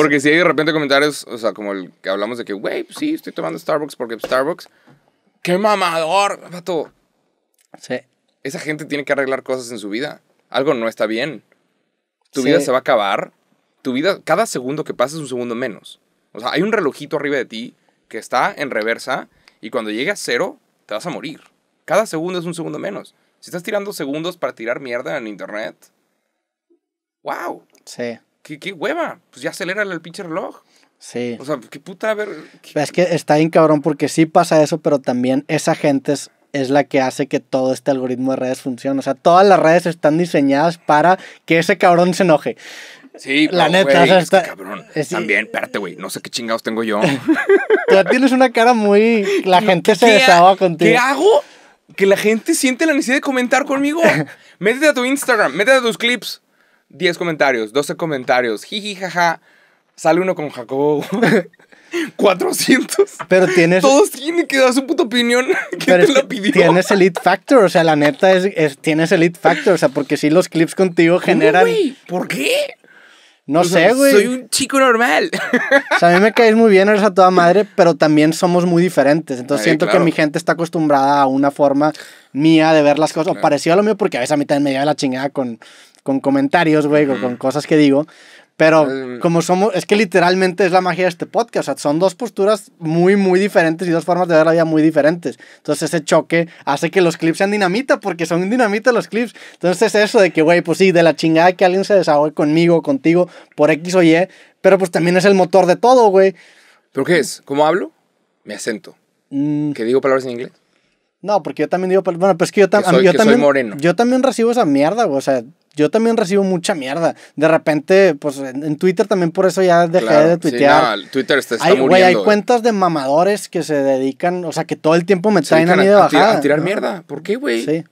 Porque si hay de repente comentarios, o sea, como el que hablamos de que, güey, pues sí, estoy tomando Starbucks porque pues, Starbucks. ¡Qué mamador! Vato. Sí. Esa gente tiene que arreglar cosas en su vida. Algo no está bien. Tu vida se va a acabar. Tu vida, cada segundo que pasa es un segundo menos. O sea, hay un relojito arriba de ti que está en reversa y cuando llegue a cero, te vas a morir. Cada segundo es un segundo menos. Si estás tirando segundos para tirar mierda en internet, wow. Sí. ¿Qué, qué hueva? Pues ya acelera el pinche reloj. Sí. O sea, qué puta, ver. Es que está bien cabrón porque sí pasa eso, pero también esa gente es, es, la que hace que todo este algoritmo de redes funcione. O sea, todas las redes están diseñadas para que ese cabrón se enoje. Sí, la neta, está... cabrón. También, espérate, güey, no sé qué chingados tengo yo. Tú tienes una cara muy. La gente se desaba contigo. ¿Qué hago? Que la gente siente la necesidad de comentar conmigo. métete a tu Instagram, métete a tus clips. 10 comentarios, 12 comentarios, jiji, jaja. Sale uno con Jacobo. 400. Pero tienes. Todos tienen que dar su puta opinión. ¿Quién pidió? Tienes el Elite Factor, o sea, la neta es, es Tienes el Elite Factor, o sea, porque si los clips contigo generan. ¿Por qué? No sé, güey. Soy un chico normal. O sea, a mí me caes muy bien, eres a toda madre, pero también somos muy diferentes. Entonces siento que mi gente está acostumbrada a una forma mía de ver las cosas, o parecido a lo mío, porque a veces a mí también me lleva la chingada con con comentarios, güey, o con cosas que digo. Pero como somos, es que literalmente es la magia de este podcast. O sea, son dos posturas muy, muy diferentes y dos formas de ver la vida muy diferentes. Entonces ese choque hace que los clips sean dinamita, porque son dinamita los clips. Entonces es eso de que, güey, pues sí, de la chingada que alguien se desahogue conmigo, contigo, por X o Y, pero pues también es el motor de todo, güey. ¿Pero qué es? ¿Cómo hablo? Me acento. Mm. ¿Que digo palabras en inglés? No, porque yo también digo, bueno, pero pues es que yo, también. también... Soy moreno. Yo también recibo esa mierda, güey. O sea, yo también recibo mucha mierda. De repente, pues en, Twitter también por eso ya dejé de tuitear. Twitter está, hay, Güey, hay eh. cuentas de mamadores que se dedican, o sea, que todo el tiempo me traen a mí A, tirar mierda. ¿Por qué, güey? Sí.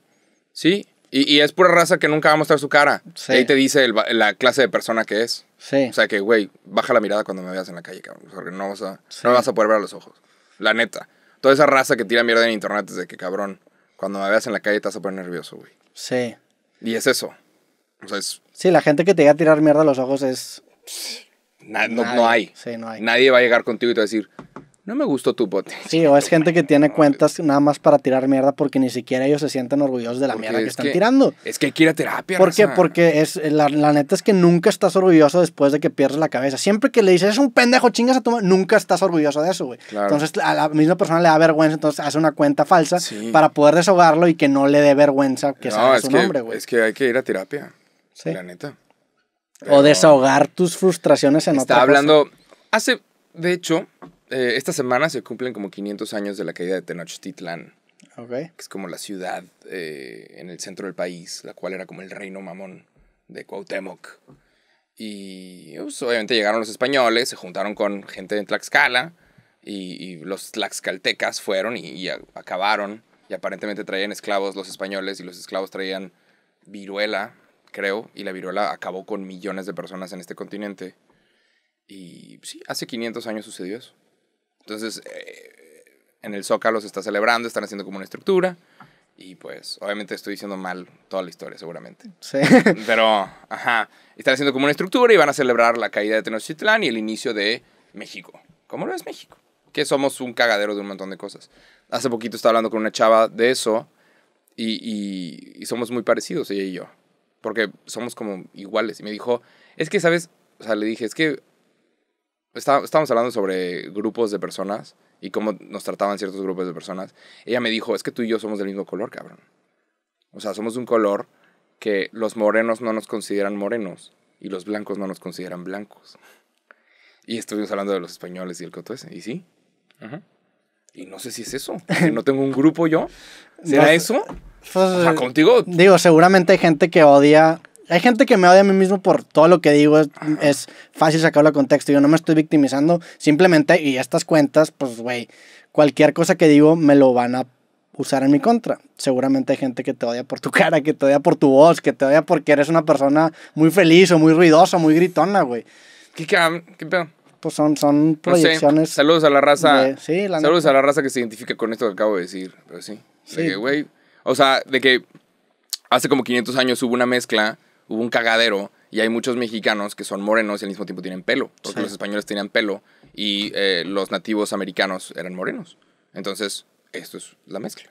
Sí. Y, es pura raza que nunca va a mostrar su cara. Sí. ahí te dice la clase de persona que es. Sí. O sea que, güey, baja la mirada cuando me veas en la calle, cabrón. Porque no, vas a, no vas a poder ver a los ojos. La neta. Toda esa raza que tira mierda en internet es de que, cabrón, cuando me veas en la calle te vas a poner nervioso, güey. Sí. Y es eso. Sí, la gente que te llega a tirar mierda a los ojos es... no, hay. Sí, no hay. Nadie va a llegar contigo y te va a decir, no me gustó tu bote. Sí, o es gente que tiene cuentas nada más para tirar mierda porque ni siquiera ellos se sienten orgullosos de la mierda que están tirando. Es que hay que ir a terapia. ¿Por Porque es, la, neta es que nunca estás orgulloso después de que pierdes la cabeza. Siempre que le dices, es un pendejo, chingas a tu madre, nunca estás orgulloso de eso, güey. Entonces a la misma persona le da vergüenza, entonces hace una cuenta falsa para poder desahogarlo y que no le dé vergüenza que sea su nombre, güey. Es que hay que ir a terapia o desahogar tus frustraciones en está hablando, hace, de hecho, eh, esta semana se cumplen como 500 años de la caída de Tenochtitlan Que es como la ciudad eh, en el centro del país, la cual era como el reino mamón de Cuauhtémoc. Y pues, obviamente llegaron los españoles, se juntaron con gente de Tlaxcala y, los tlaxcaltecas fueron y, acabaron. Y aparentemente traían esclavos los españoles y los esclavos traían viruela creo, y la viruela acabó con millones de personas en este continente. Y sí, hace 500 años sucedió eso. Entonces, eh, en el Zócalo se está celebrando, están haciendo como una estructura. Y pues, obviamente estoy diciendo mal toda la historia, seguramente. Sí. Pero, ajá, están haciendo como una estructura y van a celebrar la caída de Tenochtitlán y el inicio de México. ¿Cómo lo es México? Que somos un cagadero de un montón de cosas. Hace poquito estaba hablando con una chava de eso y somos muy parecidos, ella y yo porque somos como iguales. Y me dijo, es que, ¿sabes? O sea, le dije, es que estábamos hablando sobre grupos de personas y cómo nos trataban ciertos grupos de personas. Ella me dijo, es que tú y yo somos del mismo color, cabrón. O sea, somos de un color que los morenos no nos consideran morenos y los blancos no nos consideran blancos. Y estuvimos hablando de los españoles y el coto ese, ¿y sí? Y no sé si es eso. no tengo un grupo yo. ¿Será eso? contigo. Digo, seguramente hay gente que odia. Hay gente que me odia a mí mismo por todo lo que digo. Es, fácil sacarlo a contexto. Yo no me estoy victimizando. Simplemente, y estas cuentas, pues, güey, cualquier cosa que digo me lo van a usar en mi contra. Seguramente hay gente que te odia por tu cara, que te odia por tu voz, que te odia porque eres una persona muy feliz o muy ruidosa, muy gritona, güey. ¿Qué, qué, pedo? Pues son, son pues proyecciones. Saludos a la raza. sí, la Saludos a la raza que se identifica con esto que acabo de decir. Pero sí. güey o sea, de que hace como 500 años hubo una mezcla, hubo un cagadero y hay muchos mexicanos que son morenos y al mismo tiempo tienen pelo, porque los españoles tenían pelo y eh, los nativos americanos eran morenos. Entonces, esto es la mezcla.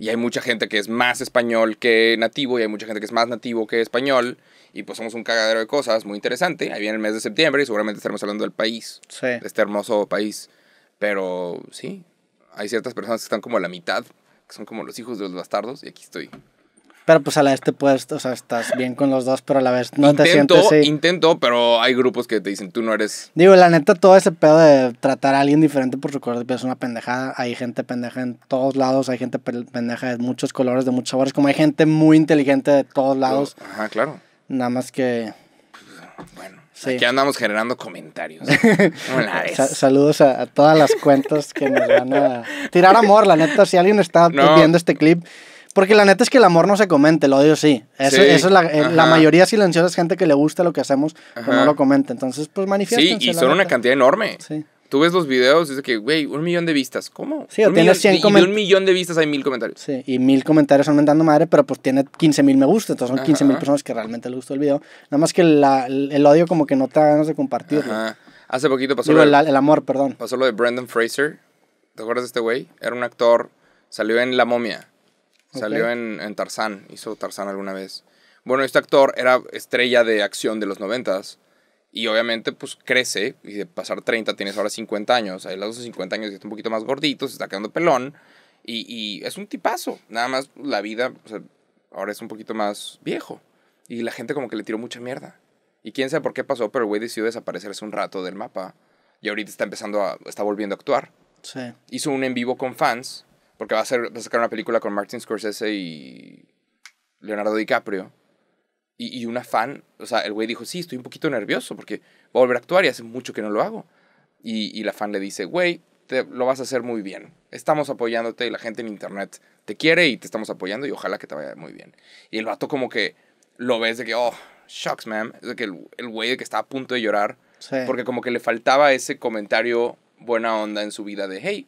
Y hay mucha gente que es más español que nativo y hay mucha gente que es más nativo que español y pues somos un cagadero de cosas muy interesante. Ahí viene el mes de septiembre y seguramente estaremos hablando del país, de este hermoso país. Pero sí, hay ciertas personas que están como a la mitad son como los hijos de los bastardos, y aquí estoy. Pero pues a la vez te puedes, o sea, estás bien con los dos, pero a la vez no te sientes Intento, Intento, pero hay grupos que te dicen, tú no eres... Digo, la neta, todo ese pedo de tratar a alguien diferente por su color es una pendejada. Hay gente pendeja en todos lados, hay gente pendeja de muchos colores, de muchos sabores, como hay gente muy inteligente de todos lados. ajá, claro. Nada más que... Pues, bueno. Sí. Aquí andamos generando comentarios. saludos a, todas las cuentas que nos van a tirar amor, la neta. Si alguien está viendo este clip, porque la neta es que el amor no se comente el odio sí. Eso, es la, eh, mayoría silenciosa es gente que le gusta lo que hacemos, pero no lo comenta. Entonces, pues manifiesta. Sí, y son una cantidad enorme. Sí tú ves los videos y dices que, güey, un millón de vistas. ¿Cómo? Sí, o tienes 100 Y de un millón de vistas hay mil comentarios. Sí, y mil comentarios son madre, pero pues tiene 15 mil me gusta. Entonces son 15 mil personas que realmente les gustó el video. Nada más que el odio como que no te da ganas de compartirlo. Hace poquito pasó lo de, el, amor, perdón. Pasó lo de Brandon Fraser. ¿Te acuerdas de este güey? Era un actor. Salió en La Momia. Salió en, en Tarzán. Hizo Tarzán alguna vez. Bueno, este actor era estrella de acción de los noventas. Y obviamente, pues crece. Y de pasar 30 tienes ahora 50 años. Ahí a los 50 años ya está un poquito más gordito, se está quedando pelón. Y, es un tipazo. Nada más la vida ahora es un poquito más viejo. Y la gente como que le tiró mucha mierda. Y quién sabe por qué pasó, pero el güey decidió desaparecer hace un rato del mapa. Y ahorita está empezando a. está volviendo a actuar. Sí. Hizo un en vivo con fans. Porque va a, hacer, va a sacar una película con Martin Scorsese y Leonardo DiCaprio y, y una fan, o sea, el güey dijo, sí, estoy un poquito nervioso porque voy a volver a actuar y hace mucho que no lo hago. Y, y la fan le dice, güey, lo vas a hacer muy bien. Estamos apoyándote y la gente en internet te quiere y te estamos apoyando y ojalá que te vaya muy bien. Y el vato como que lo ves de que, oh, shucks, man. Es de que el güey que está a punto de llorar. Porque como que le faltaba ese comentario buena onda en su vida de, hey,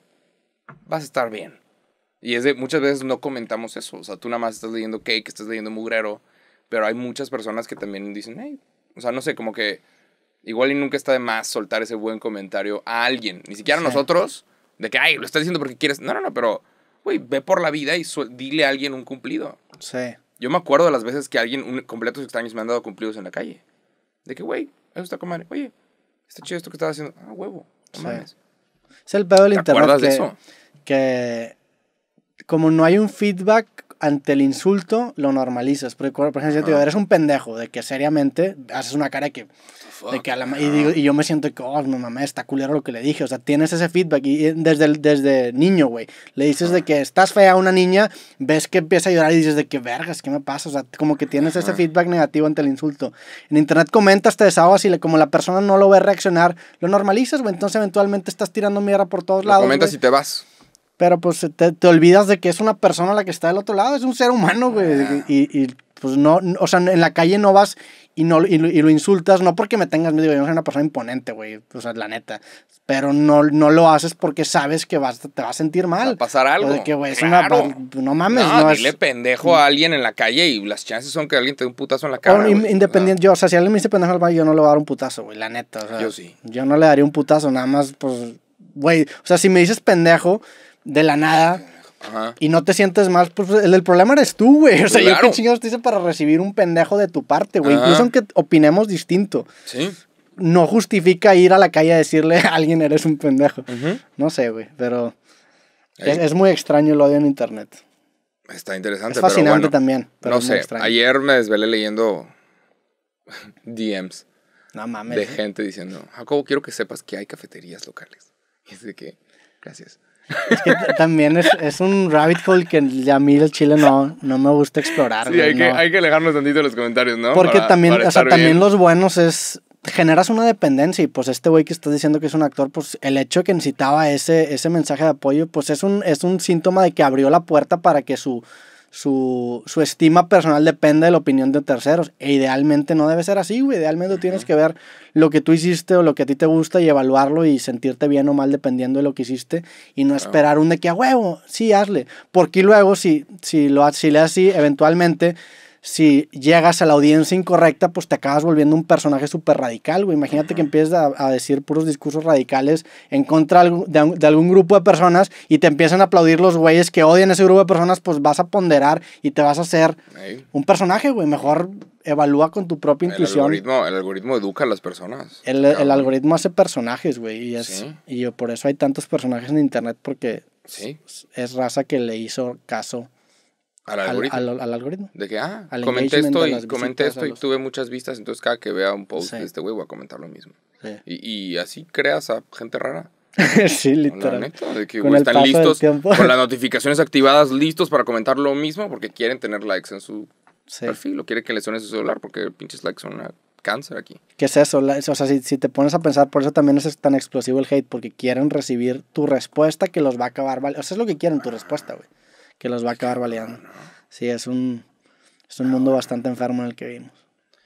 vas a estar bien. Y es de, muchas veces no comentamos eso. O sea, tú nada más estás leyendo Cake, estás leyendo Mugrero, pero hay muchas personas que también dicen, o sea, no sé, como que igual y nunca está de más soltar ese buen comentario a alguien, ni siquiera a nosotros, de que, ay, lo estás diciendo porque quieres. No, no, no, pero, güey, ve por la vida y dile a alguien un cumplido. Sí. Yo me acuerdo de las veces que alguien, completos extraños, me han dado cumplidos en la calle. De que, güey, eso está como... Oye, está chido esto que estás haciendo. Ah, huevo, no mames. Es el pedo del internet. ¿Te acuerdas de eso? Que como no hay un feedback ante el insulto lo normalizas. Porque, por ejemplo, yo te eres un pendejo, de que seriamente haces una cara que. De que y, yo me siento que, oh, mi mamá está culero lo que le dije. O sea, tienes ese feedback. Y desde, desde niño, güey, le dices de ah. que estás fea a una niña, ves que empieza a llorar y dices de que vergas, ¿qué me pasa? O sea, como que tienes ese feedback negativo ante el insulto. En internet comentas, te desahogas y como la persona no lo ve reaccionar, lo normalizas, güey. Entonces eventualmente estás tirando mierda por todos lados. Comentas te vas. Pero pues te, olvidas de que es una persona la que está del otro lado, es un ser humano, güey. Ah. Y, pues no, o sea, en la calle no vas y, no, lo insultas, no porque me tengas miedo, yo soy una persona imponente, güey. O sea, la neta. Pero no, no lo haces porque sabes que te va a sentir mal. Va a pasar algo. que, güey, claro. una, pues, no mames. No, no dile pendejo a alguien en la calle y las chances son que alguien te dé un putazo en la cara. independiente, yo, o sea, si alguien me dice pendejo al baño, yo no le voy a dar un putazo, güey, la neta. O sea, yo sí. Yo no le daría un putazo, nada más, pues, güey, o sea, si me dices pendejo de la nada. Y no te sientes mal, pues el, problema eres tú, güey. O sea, yo qué chingados te hice para recibir un pendejo de tu parte, güey. Incluso aunque opinemos distinto. Sí. No justifica ir a la calle a decirle a alguien eres un pendejo. No sé, güey, pero es, muy extraño el odio en internet. Está interesante. Es fascinante también. Pero no sé, ayer me desvelé leyendo DMs. De ¿eh? gente diciendo, Jacobo, quiero que sepas que hay cafeterías locales. Y es de que, gracias que también es, un rabbit hole que a mí el chile no, no me gusta explorar. Sí, hay, que, hay alejarnos tantito de los comentarios, ¿no? Porque también, también los buenos es. Generas una dependencia y pues este güey que estás diciendo que es un actor, pues el hecho que necesitaba ese, ese mensaje de apoyo, pues es un, es un síntoma de que abrió la puerta para que su su, su estima personal depende de la opinión de terceros. E idealmente no debe ser así, güey. Idealmente tienes que ver lo que tú hiciste o lo que a ti te gusta y evaluarlo y sentirte bien o mal dependiendo de lo que hiciste y no esperar un de que a huevo, sí, hazle. Porque luego, si, si, lo, si así, eventualmente si llegas a la audiencia incorrecta, pues te acabas volviendo un personaje súper radical, güey. Imagínate que empiezas a, decir puros discursos radicales en contra de, algún grupo de personas y te empiezan a aplaudir los güeyes que odian ese grupo de personas, pues vas a ponderar y te vas a hacer un personaje, güey. Mejor evalúa con tu propia el intuición. el algoritmo educa a las personas. El, algoritmo hace personajes, güey. Y, es, por eso hay tantos personajes en internet porque es raza que le hizo caso al algoritmo. De que, ah, comenté esto, y, comenté esto y tuve muchas vistas, entonces cada que vea un post de este güey voy a comentar lo mismo. Y, así creas a gente rara. sí, literalmente. con están listos, con las notificaciones activadas, listos para comentar lo mismo porque quieren tener likes en su perfil o quieren que le suene su celular porque pinches likes son una cáncer aquí. ¿Qué es eso? o sea, si, si, te pones a pensar, por eso también es tan explosivo el hate, porque quieren recibir tu respuesta que los va a acabar. ¿vale? O sea, es lo que quieren, tu respuesta, güey que los va a acabar baleando. Sí, es un, es un mundo bastante enfermo en el que vivimos.